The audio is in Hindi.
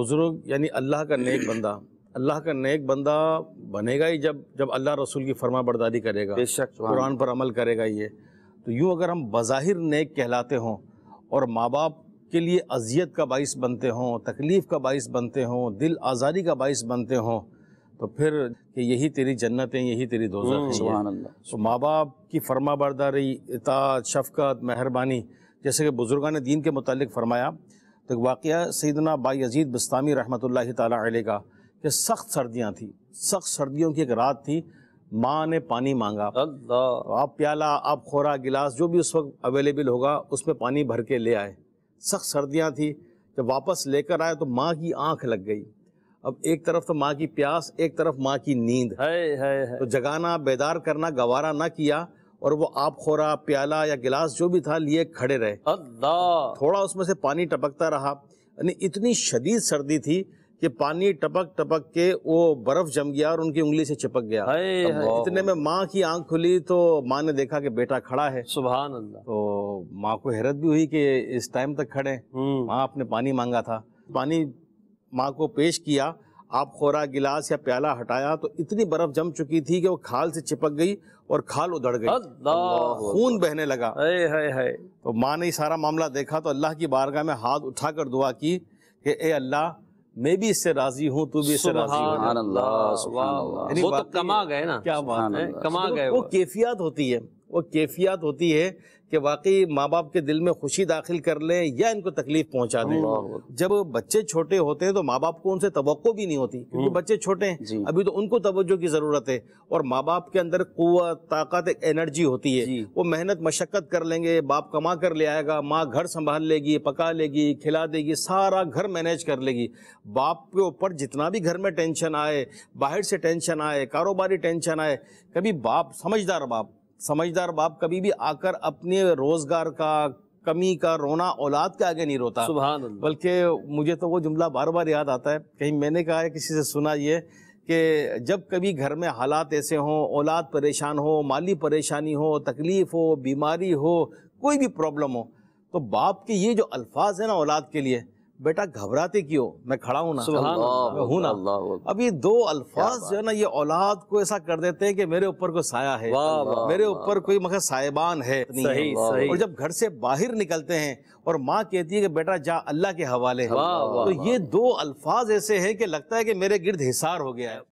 बुज़ुर्ग यानी अल्लाह का नेक बंदा अल्लाह का नेक बंदा बनेगा ही जब जब अल्लाह रसूल की फर्मा बरदारी करेगा बेशक कुरान पर अमल करेगा ये तो यूँ अगर हम बज़ाहिर नेक कहलाते हों और माँ बाप के लिए अजियत का बाइस बनते हों तकलीफ़ का बाइस बनते हों दिल आज़ारी का बाइस बनते हों तो फिर कि यही तेरी जन्नत है यही तेरी दोजख है तो माँ बाप की फरमा बरदारी इताद शफकत मेहरबानी जैसे कि बुज़ुर्गान दीन के मुतालिक फरमाया तो वाक़ सैदना बाई अजीत बस्तानी रहमत ताली का कि सख्त सर्दियाँ थी सख्त सर्दियों की एक रात थी माँ ने पानी मांगा आप प्याला आप खोरा गिलास जो भी उस वक्त अवेलेबल होगा उसमें पानी भर के ले आए सख्त सर्दियाँ थी जब वापस लेकर आए तो माँ की आँख लग गई अब एक तरफ तो माँ की प्यास एक तरफ माँ की नींद है, है, है। तो जगाना बेदार करना गवारा ना किया और वो आप खोरा प्याला या गिलास जो भी था लिए खड़े रहे अल्लाह थोड़ा उसमें से पानी टपकता रहा यानी इतनी शदीद सर्दी थी कि पानी टपक टपक के वो बर्फ जम गया और उनकी उंगली से चिपक गया इतने में माँ की आंख खुली तो माँ ने देखा कि बेटा खड़ा है सुबह तो माँ को हैरत भी हुई कि इस टाइम तक खड़े हम्म। माँ आपने पानी मांगा था पानी माँ को पेश किया आप खोरा गिलास या प्याला हटाया तो इतनी बर्फ जम चुकी थी कि वो खाल से चिपक गई और खाल उधड़ गई खून बहने लगा है है है। तो माँ ने सारा मामला देखा तो अल्लाह की बारगाह में हाथ उठाकर दुआ की कि ए अल्लाह मैं भी इससे राजी हूँ तू भी इससे राजी वो तो कमा गए ना क्या बात है कमा गए वो कैफियत होती है वो कैफियत होती है कि वाकई माँ बाप के दिल में खुशी दाखिल कर लें या इनको तकलीफ पहुँचा दें जब बच्चे छोटे होते हैं तो माँ बाप को उनसे तो भी नहीं होती क्योंकि हम्म। बच्चे छोटे हैं अभी तो उनको तवज्जो की ज़रूरत है और माँ बाप के अंदर कुत ताकत एनर्जी होती है वो मेहनत मशक्क़त कर लेंगे बाप कमा कर ले आएगा माँ घर संभाल लेगी पका लेगी खिला देगी सारा घर मैनेज कर लेगी बाप के ऊपर जितना भी घर में टेंशन आए बाहर से टेंशन आए कारोबारी टेंशन आए कभी बाप समझदार बाप समझदार बाप कभी भी आकर अपने रोजगार का कमी का रोना औलाद के आगे नहीं रोता सुबह बल्कि मुझे तो वो जुमला बार बार याद आता है कहीं मैंने कहा है किसी से सुना ये कि जब कभी घर में हालात ऐसे हों औलाद परेशान हो माली परेशानी हो तकलीफ़ हो बीमारी हो कोई भी प्रॉब्लम हो तो बाप के ये जो अल्फाज है ना औलाद के लिए बेटा घबराते क्यों मैं खड़ा हूँ ना हूँ ना अब ये दो अल्फाज जो है ना ये औलाद को ऐसा कर देते हैं कि मेरे ऊपर कोई साया है मेरे ऊपर कोई मगर साहिबान है सही, सही। और जब घर से बाहर निकलते हैं और माँ कहती है कि बेटा जा अल्लाह के हवाले तो ये दो अल्फाज ऐसे है कि लगता है कि मेरे गिर्द हिसार हो गया है